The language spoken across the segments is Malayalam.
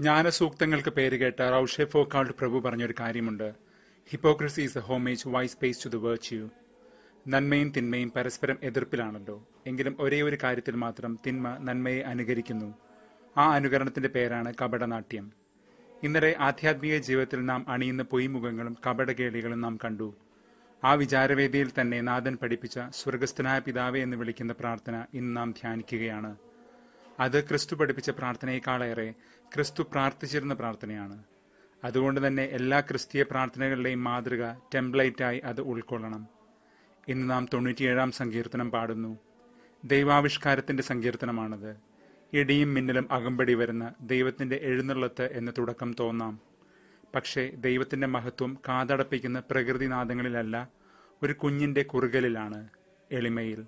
ജ്ഞാനസൂക്തങ്ങൾക്ക് പേരുകേട്ട റൌഷെ കാൾഡ് പ്രഭു പറഞ്ഞൊരു കാര്യമുണ്ട് hypocrisy is a homage vice pays to the virtue നന്മയും തിന്മയും പരസ്പരം എതിർപ്പിലാണല്ലോ എങ്കിലും ഒരേ ഒരു കാര്യത്തിൽ മാത്രം തിന്മ നന്മയെ അനുകരിക്കുന്നു ആ അനുകരണത്തിന്റെ പേരാണ് കപടനാട്യം ഇന്നലെ ആധ്യാത്മിക ജീവിതത്തിൽ നാം അണിയുന്ന പൊയ്മുഖങ്ങളും കപടകേളികളും നാം കണ്ടു ആ വിചാരവേദിയിൽ തന്നെ നാഥൻ പഠിപ്പിച്ച സ്വർഗസ്ഥനായ പിതാവെ എന്ന് വിളിക്കുന്ന പ്രാർത്ഥന ഇന്ന് നാം ധ്യാനിക്കുകയാണ് അത് ക്രിസ്തു പഠിപ്പിച്ച പ്രാർത്ഥനയെക്കാളേറെ ക്രിസ്തു പ്രാർത്ഥിച്ചിരുന്ന പ്രാർത്ഥനയാണ് അതുകൊണ്ട് തന്നെ എല്ലാ ക്രിസ്തീയ പ്രാർത്ഥനകളുടെയും മാതൃക ടെംപ്ലേറ്റായി അത് ഉൾക്കൊള്ളണം ഇന്ന് നാം തൊണ്ണൂറ്റിയേഴാം സങ്കീർത്തനം പാടുന്നു ദൈവാവിഷ്കാരത്തിന്റെ സങ്കീർത്തനമാണത് ഇടിയും മിന്നലും അകമ്പടി വരുന്ന ദൈവത്തിന്റെ എഴുന്നള്ളത്ത് എന്ന് തുടക്കം തോന്നാം പക്ഷേ ദൈവത്തിന്റെ മഹത്വം കാതടപ്പിക്കുന്ന പ്രകൃതിനാദങ്ങളിലല്ല ഒരു കുഞ്ഞിന്റെ കുറുകലിലാണ് എളിമയിൽ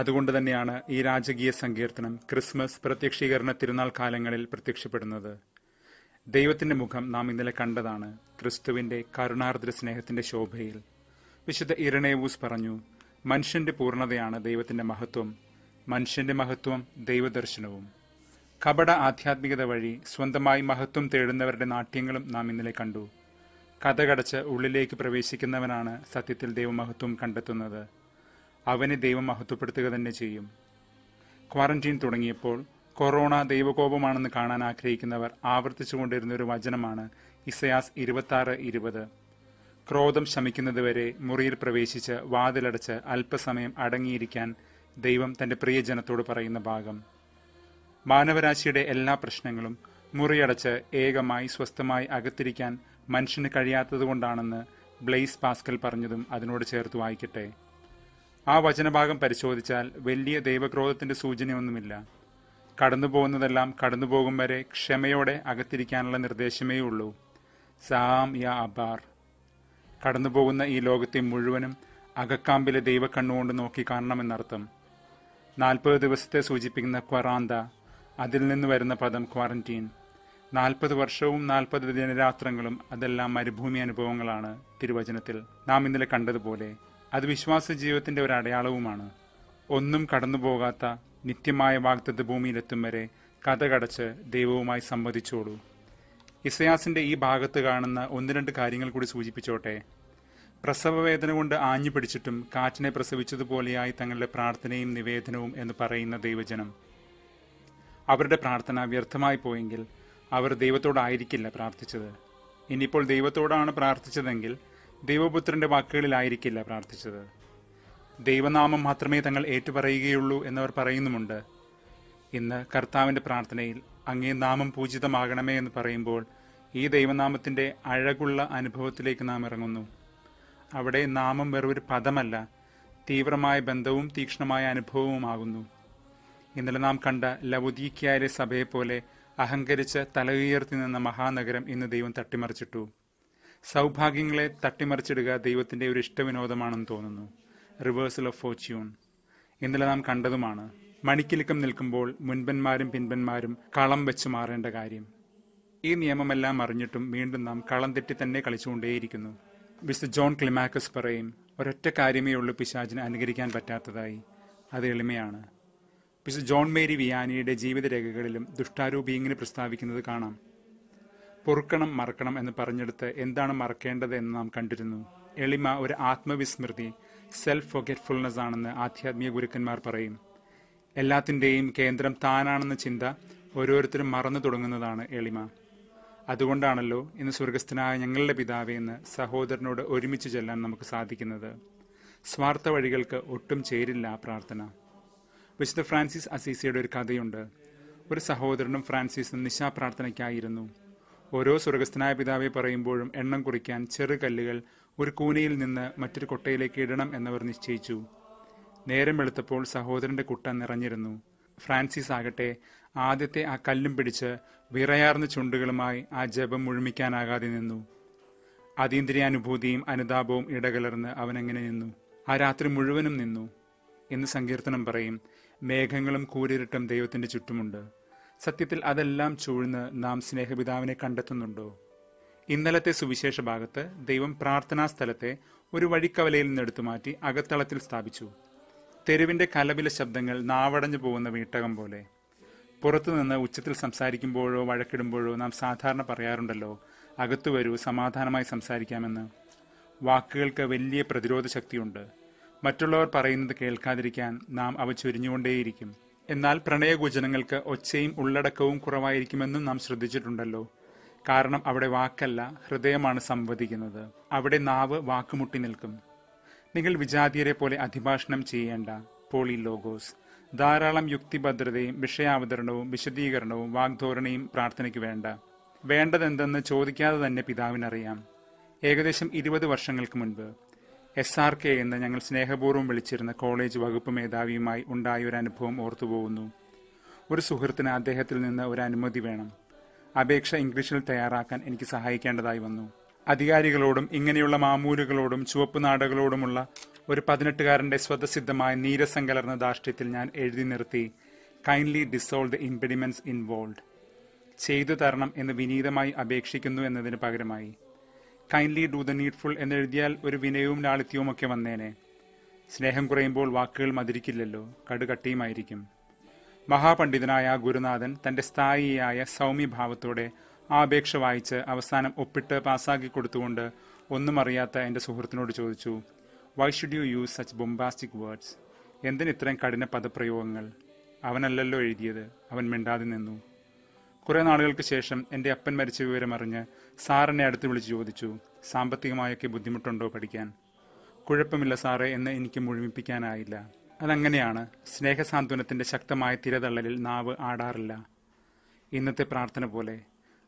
അതുകൊണ്ട് തന്നെയാണ് ഈ രാജകീയ സങ്കീർത്തനം ക്രിസ്മസ് പ്രത്യക്ഷീകരണ തിരുനാൾ കാലങ്ങളിൽ പ്രത്യക്ഷപ്പെടുന്നത് ദൈവത്തിന്റെ മുഖം നാം ഇന്നലെ കണ്ടതാണ് ക്രിസ്തുവിന്റെ കരുണാർദ്ര സ്നേഹത്തിന്റെ ശോഭയിൽ വിശുദ്ധ ഇരണേവൂസ് പറഞ്ഞു മനുഷ്യന്റെ പൂർണ്ണതയാണ് ദൈവത്തിന്റെ മഹത്വം മനുഷ്യന്റെ മഹത്വം ദൈവദർശനവും കപട ആധ്യാത്മികത വഴി സ്വന്തമായി മഹത്വം തേടുന്നവരുടെ നാട്യങ്ങളും നാം ഇന്നലെ കണ്ടു കഥകടച്ച് ഉള്ളിലേക്ക് പ്രവേശിക്കുന്നവനാണ് സത്യത്തിൽ ദൈവമഹത്വം കണ്ടെത്തുന്നത് അവനെ ദൈവം മഹത്വപ്പെടുത്തുക തന്നെ ചെയ്യും ക്വാറന്റീൻ തുടങ്ങിയപ്പോൾ കൊറോണ ദൈവകോപമാണെന്ന് കാണാൻ ആഗ്രഹിക്കുന്നവർ ആവർത്തിച്ചുകൊണ്ടിരുന്ന ഒരു വചനമാണ് ഇസയാസ് ഇരുപത്താറ് ഇരുപത് ക്രോധം ശമിക്കുന്നതുവരെ മുറിയിൽ പ്രവേശിച്ച് വാതിലടച്ച് അല്പസമയം അടങ്ങിയിരിക്കാൻ ദൈവം തന്റെ പ്രിയജനത്തോട് പറയുന്ന ഭാഗം മാനവരാശിയുടെ എല്ലാ പ്രശ്നങ്ങളും മുറിയടച്ച് ഏകമായി സ്വസ്ഥമായി അകത്തിരിക്കാൻ മനുഷ്യന് കഴിയാത്തതുകൊണ്ടാണെന്ന് ബ്ലെയ്സ് പാസ്കൽ പറഞ്ഞതും അതിനോട് ചേർത്ത് വായിക്കട്ടെ ആ വചനഭാഗം പരിശോധിച്ചാൽ വലിയ ദൈവക്രോധത്തിന്റെ സൂചനയൊന്നുമില്ല കടന്നു പോകുന്നതെല്ലാം കടന്നു പോകും വരെ ക്ഷമയോടെ അകത്തിരിക്കാനുള്ള നിർദ്ദേശമേ ഉള്ളൂ സാം യ അബാർ കടന്നു പോകുന്ന ഈ ലോകത്തെ മുഴുവനും അകക്കാമ്പിലെ ദൈവക്കണ്ണുകൊണ്ട് നോക്കി കാണണമെന്നർത്ഥം നാൽപ്പത് ദിവസത്തെ സൂചിപ്പിക്കുന്ന ക്വറാന്ത അതിൽ നിന്ന് വരുന്ന പദം ക്വാറന്റീൻ നാൽപ്പത് വർഷവും നാൽപ്പത് ദിനരാത്രങ്ങളും അതെല്ലാം മരുഭൂമി അനുഭവങ്ങളാണ് തിരുവചനത്തിൽ നാം ഇന്നലെ കണ്ടതുപോലെ അത് വിശ്വാസ ജീവിതത്തിന്റെ ഒരു അടയാളവുമാണ് ഒന്നും കടന്നു പോകാത്ത നിത്യമായ വാഗ്ദത്ത് ഭൂമിയിലെത്തും വരെ കഥകടച്ച് ദൈവവുമായി സംവദിച്ചോളൂ ഇസയാസിന്റെ ഈ ഭാഗത്ത് കാണുന്ന ഒന്ന് രണ്ട് കാര്യങ്ങൾ കൂടി സൂചിപ്പിച്ചോട്ടെ പ്രസവവേദന കൊണ്ട് ആഞ്ഞു പിടിച്ചിട്ടും കാറ്റിനെ പ്രസവിച്ചതുപോലെയായി തങ്ങളുടെ പ്രാർത്ഥനയും നിവേദനവും എന്ന് പറയുന്ന ദൈവജനം അവരുടെ പ്രാർത്ഥന വ്യർത്ഥമായി പോയെങ്കിൽ അവർ ദൈവത്തോടായിരിക്കില്ല പ്രാർത്ഥിച്ചത് ഇനിയിപ്പോൾ ദൈവത്തോടാണ് പ്രാർത്ഥിച്ചതെങ്കിൽ ദൈവപുത്രന്റെ വാക്കുകളിലായിരിക്കില്ല പ്രാർത്ഥിച്ചത് ദൈവനാമം മാത്രമേ തങ്ങൾ ഏറ്റുപറയുകയുള്ളൂ എന്നവർ പറയുന്നുമുണ്ട് ഇന്ന് കർത്താവിൻ്റെ പ്രാർത്ഥനയിൽ അങ്ങേ നാമം പൂജിതമാകണമേ എന്ന് പറയുമ്പോൾ ഈ ദൈവനാമത്തിൻ്റെ അഴകുള്ള അനുഭവത്തിലേക്ക് നാം ഇറങ്ങുന്നു അവിടെ നാമം വെറൊരു പദമല്ല തീവ്രമായ ബന്ധവും തീക്ഷ്ണമായ അനുഭവവുമാകുന്നു ഇന്നലെ നാം കണ്ട ലവുദീക്കിയായ സഭയെപ്പോലെ അഹങ്കരിച്ച് തല ഉയർത്തി നിന്ന മഹാനഗരം ഇന്ന് ദൈവം തട്ടിമറിച്ചിട്ടു സൗഭാഗ്യങ്ങളെ തട്ടിമറിച്ചിടുക ദൈവത്തിന്റെ ഒരു ഇഷ്ടവിനോദമാണെന്ന് തോന്നുന്നു റിവേഴ്സൽ ഓഫ് ഫോർച്യൂൺ ഇന്നലെ നാം കണ്ടതുമാണ് മണിക്കിലുക്കം നിൽക്കുമ്പോൾ മുൻപന്മാരും പിൻപന്മാരും കളം വെച്ച് മാറേണ്ട കാര്യം ഈ നിയമമെല്ലാം അറിഞ്ഞിട്ടും വീണ്ടും നാം കളം തെറ്റി തന്നെ കളിച്ചുകൊണ്ടേയിരിക്കുന്നു മിസ്റ്റർ ജോൺ ക്ലിമാക്കസ് പറയും ഒരൊറ്റ കാര്യമേ ഉള്ളൂ പിശാചിന് അനുകരിക്കാൻ പറ്റാത്തതായി അത് എളിമയാണ് മിസ്റ്റർ ജോൺ മേരി വിയാനിയുടെ ജീവിതരേഖകളിലും ദുഷ്ടാരൂപി ഇങ്ങനെ പ്രസ്താവിക്കുന്നത് കാണാം പൊറുക്കണം മറക്കണം എന്ന് പറഞ്ഞെടുത്ത് എന്താണ് മറക്കേണ്ടത് എന്ന് നാം കണ്ടിരുന്നു എളിമ ഒരു ആത്മവിസ്മൃതി സെൽഫ് ഫൊഗറ്റ്ഫുൾനെസ് ആണെന്ന് ആധ്യാത്മിക ഗുരുക്കന്മാർ പറയും എല്ലാത്തിൻ്റെയും കേന്ദ്രം താനാണെന്ന ചിന്ത ഓരോരുത്തരും മറന്നു തുടങ്ങുന്നതാണ് എളിമ അതുകൊണ്ടാണല്ലോ ഇന്ന് സ്വർഗസ്ഥനായ ഞങ്ങളുടെ പിതാവെ എന്ന് സഹോദരനോട് ഒരുമിച്ച് ചെല്ലാൻ നമുക്ക് സാധിക്കുന്നത് സ്വാർത്ഥ വഴികൾക്ക് ഒട്ടും ചേരില്ല പ്രാർത്ഥന വിശുദ്ധ ഫ്രാൻസിസ് അസീസിയുടെ ഒരു കഥയുണ്ട് ഒരു സഹോദരനും ഫ്രാൻസിസും നിശാപ്രാർത്ഥനയ്ക്കായിരുന്നു ഓരോ സ്വർഗസ്ഥനായ പിതാവെ പറയുമ്പോഴും എണ്ണം കുറിക്കാൻ ചെറു കല്ലുകൾ ഒരു കൂനയിൽ നിന്ന് മറ്റൊരു കൊട്ടയിലേക്ക് ഇടണം എന്നവർ നിശ്ചയിച്ചു നേരം വെളുത്തപ്പോൾ സഹോദരന്റെ കുട്ട നിറഞ്ഞിരുന്നു ഫ്രാൻസിസ് ആകട്ടെ ആദ്യത്തെ ആ കല്ലും പിടിച്ച് വിറയാർന്ന ചുണ്ടുകളുമായി ആ ജപം മുഴുമിക്കാനാകാതെ നിന്നു അതീന്ദ്രിയാനുഭൂതിയും അനുതാപവും ഇടകലർന്ന് അവനങ്ങനെ നിന്നു ആ രാത്രി മുഴുവനും നിന്നു എന്ന് സങ്കീർത്തനം പറയും മേഘങ്ങളും കൂരിരട്ടും ദൈവത്തിന്റെ ചുറ്റുമുണ്ട് സത്യത്തിൽ അതെല്ലാം ചൂഴ്ന്ന് നാം സ്നേഹപിതാവിനെ കണ്ടെത്തുന്നുണ്ടോ ഇന്നലത്തെ സുവിശേഷ ഭാഗത്ത് ദൈവം പ്രാർത്ഥനാ സ്ഥലത്തെ ഒരു വഴിക്കവലയിൽ നിന്നെടുത്തു മാറ്റി അകത്തളത്തിൽ സ്ഥാപിച്ചു തെരുവിന്റെ കലപില ശബ്ദങ്ങൾ നാവടഞ്ഞു പോകുന്ന വീട്ടകം പോലെ പുറത്തുനിന്ന് ഉച്ചത്തിൽ സംസാരിക്കുമ്പോഴോ വഴക്കിടുമ്പോഴോ നാം സാധാരണ പറയാറുണ്ടല്ലോ അകത്തു വരൂ സമാധാനമായി സംസാരിക്കാമെന്ന് വാക്കുകൾക്ക് വലിയ പ്രതിരോധ ശക്തിയുണ്ട് മറ്റുള്ളവർ പറയുന്നത് കേൾക്കാതിരിക്കാൻ നാം അവ ചൊരിഞ്ഞുകൊണ്ടേയിരിക്കും എന്നാൽ പ്രണയഗുചനങ്ങൾക്ക് ഒച്ചയും ഉള്ളടക്കവും കുറവായിരിക്കുമെന്നും നാം ശ്രദ്ധിച്ചിട്ടുണ്ടല്ലോ കാരണം അവിടെ വാക്കല്ല ഹൃദയമാണ് സംവദിക്കുന്നത് അവിടെ നാവ് വാക്കുമുട്ടി നിൽക്കും നിങ്ങൾ വിജാതിയരെ പോലെ അഭിഭാഷണം ചെയ്യേണ്ട പോളി ലോഗോസ് ധാരാളം യുക്തിഭദ്രതയും വിഷയാവതരണവും വിശദീകരണവും വാഗ്ദോരണയും പ്രാർത്ഥനയ്ക്ക് വേണ്ട വേണ്ടതെന്തെന്ന് ചോദിക്കാതെ തന്നെ പിതാവിനറിയാം ഏകദേശം ഇരുപത് വർഷങ്ങൾക്ക് മുൻപ് എസ് ആർ കെ എന്ന് ഞങ്ങൾ സ്നേഹപൂർവ്വം വിളിച്ചിരുന്ന കോളേജ് വകുപ്പ് മേധാവിയുമായി ഉണ്ടായ ഒരു അനുഭവം ഓർത്തുപോകുന്നു ഒരു സുഹൃത്തിന് അദ്ദേഹത്തിൽ നിന്ന് ഒരു അനുമതി വേണം അപേക്ഷ ഇംഗ്ലീഷിൽ തയ്യാറാക്കാൻ എനിക്ക് സഹായിക്കേണ്ടതായി വന്നു അധികാരികളോടും ഇങ്ങനെയുള്ള മാമൂലുകളോടും ചുവപ്പ് നാടകളോടുമുള്ള ഒരു പതിനെട്ടുകാരന്റെ സ്വതസിദ്ധമായ നീരസം കലർന്ന ദാഷ്ട്യത്തിൽ ഞാൻ എഴുതി നിർത്തി kindly dissolve the impediments involve ചെയ്തു തരണം എന്ന് വിനീതമായി അപേക്ഷിക്കുന്നു എന്നതിന് പകരമായി കൈൻഡ്ലി ഡു ദ നീഡ്ഫുൾ എന്നെഴുതിയാൽ ഒരു വിനയവും ഒക്കെ വന്നേനെ സ്നേഹം കുറയുമ്പോൾ വാക്കുകൾ മതിരിക്കില്ലല്ലോ കടുകട്ടിയുമായിരിക്കും മഹാപണ്ഡിതനായ ഗുരുനാഥൻ തന്റെ സ്ഥായിയായ സൗമ്യഭാവത്തോടെ ആ അപേക്ഷ വായിച്ച് അവസാനം ഒപ്പിട്ട് പാസ്സാക്കി കൊടുത്തുകൊണ്ട് ഒന്നും അറിയാത്ത എന്റെ സുഹൃത്തിനോട് ചോദിച്ചു why should you use such bombastic words എന്തിന് കഠിന പദപ്രയോഗങ്ങൾ അവനല്ലല്ലോ എഴുതിയത് അവൻ മിണ്ടാതെ നിന്നു കുറേ നാളുകൾക്ക് ശേഷം എൻ്റെ അപ്പൻ മരിച്ച വിവരം അറിഞ്ഞ് സാറിനെ അടുത്ത് വിളിച്ച് ചോദിച്ചു സാമ്പത്തികമായൊക്കെ ബുദ്ധിമുട്ടുണ്ടോ പഠിക്കാൻ കുഴപ്പമില്ല സാറേ എന്ന് എനിക്ക് മുഴുമിപ്പിക്കാനായില്ല അതങ്ങനെയാണ് സ്നേഹസാന്ത്വനത്തിൻ്റെ ശക്തമായ തിരതള്ളലിൽ നാവ് ആടാറില്ല ഇന്നത്തെ പ്രാർത്ഥന പോലെ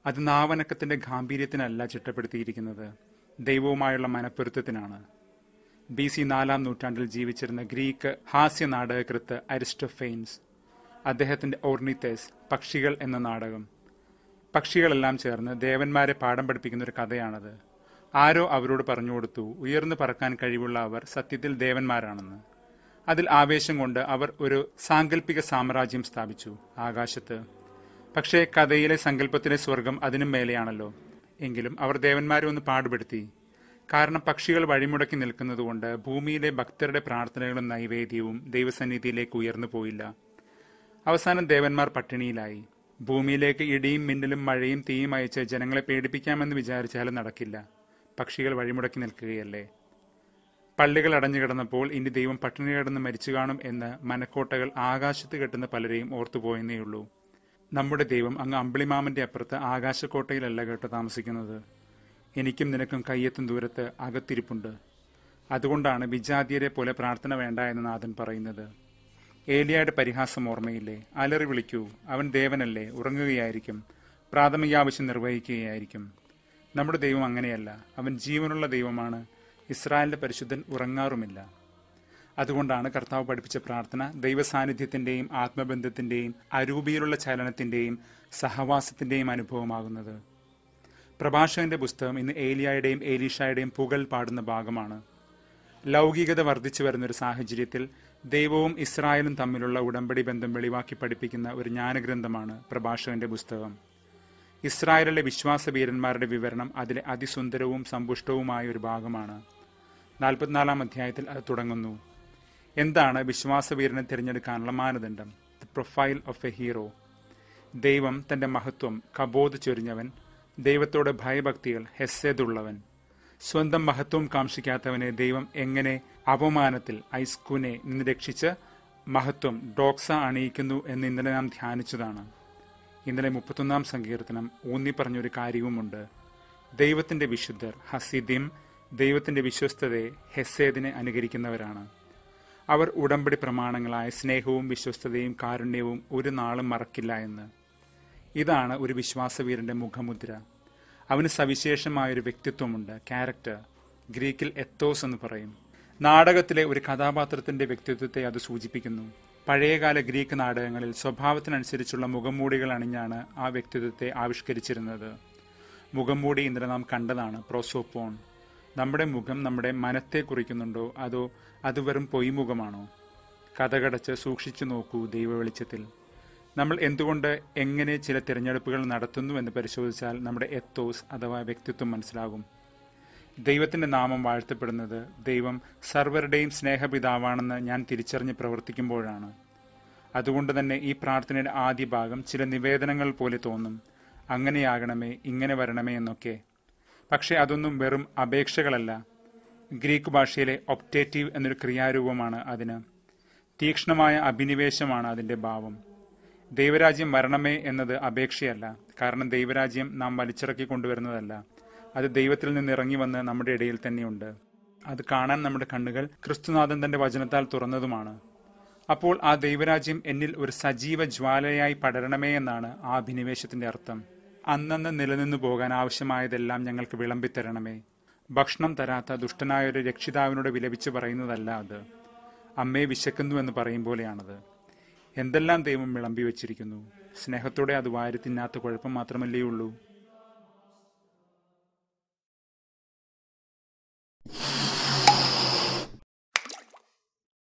അത് നാവനക്കത്തിൻ്റെ ഗാംഭീര്യത്തിനല്ല ചിട്ടപ്പെടുത്തിയിരിക്കുന്നത് ദൈവവുമായുള്ള മനപ്പൊരുത്തത്തിനാണ് ബി സി നാലാം നൂറ്റാണ്ടിൽ ജീവിച്ചിരുന്ന ഗ്രീക്ക് ഹാസ്യ നാടകകൃത്ത് അരിസ്റ്റോഫെയിൻസ് അദ്ദേഹത്തിൻ്റെ ഓർണിത്തേസ് പക്ഷികൾ എന്ന നാടകം പക്ഷികളെല്ലാം ചേർന്ന് ദേവന്മാരെ പാഠം പഠിപ്പിക്കുന്ന ഒരു കഥയാണത് ആരോ അവരോട് പറഞ്ഞു കൊടുത്തു ഉയർന്നു പറക്കാൻ കഴിവുള്ള അവർ സത്യത്തിൽ ദേവന്മാരാണെന്ന് അതിൽ ആവേശം കൊണ്ട് അവർ ഒരു സാങ്കല്പിക സാമ്രാജ്യം സ്ഥാപിച്ചു ആകാശത്ത് പക്ഷേ കഥയിലെ സങ്കല്പത്തിലെ സ്വർഗം അതിനും മേലെയാണല്ലോ എങ്കിലും അവർ ദേവന്മാരെ ഒന്ന് പാടുപെടുത്തി കാരണം പക്ഷികൾ വഴിമുടക്കി നിൽക്കുന്നതുകൊണ്ട് ഭൂമിയിലെ ഭക്തരുടെ പ്രാർത്ഥനകളും നൈവേദ്യവും ദൈവസന്നിധിയിലേക്ക് ഉയർന്നു പോയില്ല അവസാനം ദേവന്മാർ പട്ടിണിയിലായി ഭൂമിയിലേക്ക് ഇടിയും മിന്നലും മഴയും തീയും അയച്ച് ജനങ്ങളെ പേടിപ്പിക്കാമെന്ന് വിചാരിച്ചാലും നടക്കില്ല പക്ഷികൾ വഴിമുടക്കി നിൽക്കുകയല്ലേ പള്ളികൾ അടഞ്ഞു കിടന്നപ്പോൾ ഇനി ദൈവം പട്ടിണി കിടന്ന് മരിച്ചു കാണും എന്ന് മനക്കോട്ടകൾ ആകാശത്ത് കെട്ടുന്ന പലരെയും ഓർത്തുപോയെന്നേയുള്ളൂ നമ്മുടെ ദൈവം അങ്ങ് അമ്പിളിമാമന്റെ അപ്പുറത്ത് ആകാശക്കോട്ടയിലല്ല കേട്ട് താമസിക്കുന്നത് എനിക്കും നിനക്കും കയ്യെത്തും ദൂരത്ത് അകത്തിരിപ്പുണ്ട് അതുകൊണ്ടാണ് വിജാതിയരെ പോലെ പ്രാർത്ഥന വേണ്ട എന്ന് നാഥൻ പറയുന്നത് ഏലിയായുടെ പരിഹാസം ഓർമ്മയില്ലേ അലറി വിളിക്കൂ അവൻ ദേവനല്ലേ ഉറങ്ങുകയായിരിക്കും പ്രാഥമിക ആവശ്യം നിർവഹിക്കുകയായിരിക്കും നമ്മുടെ ദൈവം അങ്ങനെയല്ല അവൻ ജീവനുള്ള ദൈവമാണ് ഇസ്രായേലിന്റെ പരിശുദ്ധൻ ഉറങ്ങാറുമില്ല അതുകൊണ്ടാണ് കർത്താവ് പഠിപ്പിച്ച പ്രാർത്ഥന ദൈവസാന്നിധ്യത്തിന്റെയും ആത്മബന്ധത്തിന്റെയും അരൂപിയിലുള്ള ചലനത്തിന്റെയും സഹവാസത്തിന്റെയും അനുഭവമാകുന്നത് പ്രഭാഷകന്റെ പുസ്തകം ഇന്ന് ഏലിയായുടെയും ഏലീഷായുടെയും പുകൽ പാടുന്ന ഭാഗമാണ് ലൗകികത വർദ്ധിച്ചു വരുന്നൊരു സാഹചര്യത്തിൽ ദൈവവും ഇസ്രായേലും തമ്മിലുള്ള ഉടമ്പടി ബന്ധം വെളിവാക്കി പഠിപ്പിക്കുന്ന ഒരു ജ്ഞാനഗ്രന്ഥമാണ് പ്രഭാഷകന്റെ പുസ്തകം ഇസ്രായേലിലെ വിശ്വാസവീരന്മാരുടെ വിവരണം അതിലെ അതിസുന്ദരവും സമ്പുഷ്ടവുമായ ഒരു ഭാഗമാണ് നാൽപ്പത്തിനാലാം അധ്യായത്തിൽ അത് തുടങ്ങുന്നു എന്താണ് വിശ്വാസവീരനെ തിരഞ്ഞെടുക്കാനുള്ള മാനദണ്ഡം the profile of a hero ദൈവം തന്റെ മഹത്വം കബോധ ചൊരിഞ്ഞവൻ ദൈവത്തോട് ഭയഭക്തികൾ ഹെസ്സേതുള്ളവൻ സ്വന്തം മഹത്വം കാക്ഷിക്കാത്തവനെ ദൈവം എങ്ങനെ അപമാനത്തിൽ ഐസ്കുനെ നിന്ന് രക്ഷിച്ച് മഹത്വം ഡോക്സ അണിയിക്കുന്നു എന്ന് ഇന്നലെ നാം ധ്യാനിച്ചതാണ് ഇന്നലെ മുപ്പത്തൊന്നാം സങ്കീർത്തനം ഊന്നി പറഞ്ഞൊരു കാര്യവുമുണ്ട് ദൈവത്തിന്റെ വിശുദ്ധർ ഹസിദിം ദൈവത്തിന്റെ വിശ്വസ്തതയെ ഹെസേദിനെ അനുകരിക്കുന്നവരാണ് അവർ ഉടമ്പടി പ്രമാണങ്ങളായ സ്നേഹവും വിശ്വസ്തതയും കാരുണ്യവും ഒരു നാളും മറക്കില്ല എന്ന് ഇതാണ് ഒരു വിശ്വാസവീരന്റെ മുഖമുദ്ര അവന് ഒരു വ്യക്തിത്വമുണ്ട് ക്യാരക്ടർ ഗ്രീക്കിൽ എത്തോസ് എന്ന് പറയും നാടകത്തിലെ ഒരു കഥാപാത്രത്തിന്റെ വ്യക്തിത്വത്തെ അത് സൂചിപ്പിക്കുന്നു പഴയകാല ഗ്രീക്ക് നാടകങ്ങളിൽ സ്വഭാവത്തിനനുസരിച്ചുള്ള മുഖംമൂടികൾ അണിഞ്ഞാണ് ആ വ്യക്തിത്വത്തെ ആവിഷ്കരിച്ചിരുന്നത് മുഖംമൂടി ഇന്നലെ നാം കണ്ടതാണ് പ്രോസോപോൺ നമ്മുടെ മുഖം നമ്മുടെ മനത്തെ കുറിക്കുന്നുണ്ടോ അതോ അത് വെറും പൊയ്മുഖമാണോ കഥകടച്ച് സൂക്ഷിച്ചു നോക്കൂ ദൈവവെളിച്ചത്തിൽ നമ്മൾ എന്തുകൊണ്ട് എങ്ങനെ ചില തിരഞ്ഞെടുപ്പുകൾ നടത്തുന്നു എന്ന് പരിശോധിച്ചാൽ നമ്മുടെ എത്തോസ് അഥവാ വ്യക്തിത്വം മനസ്സിലാകും ദൈവത്തിൻ്റെ നാമം വാഴ്ത്തപ്പെടുന്നത് ദൈവം സർവരുടെയും സ്നേഹപിതാവാണെന്ന് ഞാൻ തിരിച്ചറിഞ്ഞ് പ്രവർത്തിക്കുമ്പോഴാണ് അതുകൊണ്ട് തന്നെ ഈ പ്രാർത്ഥനയുടെ ആദ്യ ഭാഗം ചില നിവേദനങ്ങൾ പോലെ തോന്നും അങ്ങനെയാകണമേ ഇങ്ങനെ വരണമേ എന്നൊക്കെ പക്ഷേ അതൊന്നും വെറും അപേക്ഷകളല്ല ഗ്രീക്ക് ഭാഷയിലെ ഒപ്റ്റേറ്റീവ് എന്നൊരു ക്രിയാരൂപമാണ് അതിന് തീക്ഷ്ണമായ അഭിനിവേശമാണ് അതിൻ്റെ ഭാവം ദൈവരാജ്യം വരണമേ എന്നത് അപേക്ഷയല്ല കാരണം ദൈവരാജ്യം നാം വലിച്ചിറക്കി കൊണ്ടുവരുന്നതല്ല അത് ദൈവത്തിൽ നിന്ന് ഇറങ്ങി വന്ന് നമ്മുടെ ഇടയിൽ തന്നെയുണ്ട് അത് കാണാൻ നമ്മുടെ കണ്ണുകൾ ക്രിസ്തുനാഥൻ തന്റെ വചനത്താൽ തുറന്നതുമാണ് അപ്പോൾ ആ ദൈവരാജ്യം എന്നിൽ ഒരു സജീവ ജ്വാലയായി പടരണമേ എന്നാണ് ആ അഭിനിവേശത്തിന്റെ അർത്ഥം അന്നന്ന് നിലനിന്നു പോകാൻ ആവശ്യമായതെല്ലാം ഞങ്ങൾക്ക് വിളമ്പിത്തരണമേ ഭക്ഷണം തരാത്ത ദുഷ്ടനായ ഒരു രക്ഷിതാവിനോട് വിലപിച്ച് പറയുന്നതല്ല അത് അമ്മയെ വിശക്കുന്നു എന്ന് പറയും പോലെയാണത് എന്തെല്ലാം ദൈവം വിളമ്പി വെച്ചിരിക്കുന്നു സ്നേഹത്തോടെ അത് വാരത്തിനകത്ത് കുഴപ്പം മാത്രമല്ലേ ഉള്ളൂ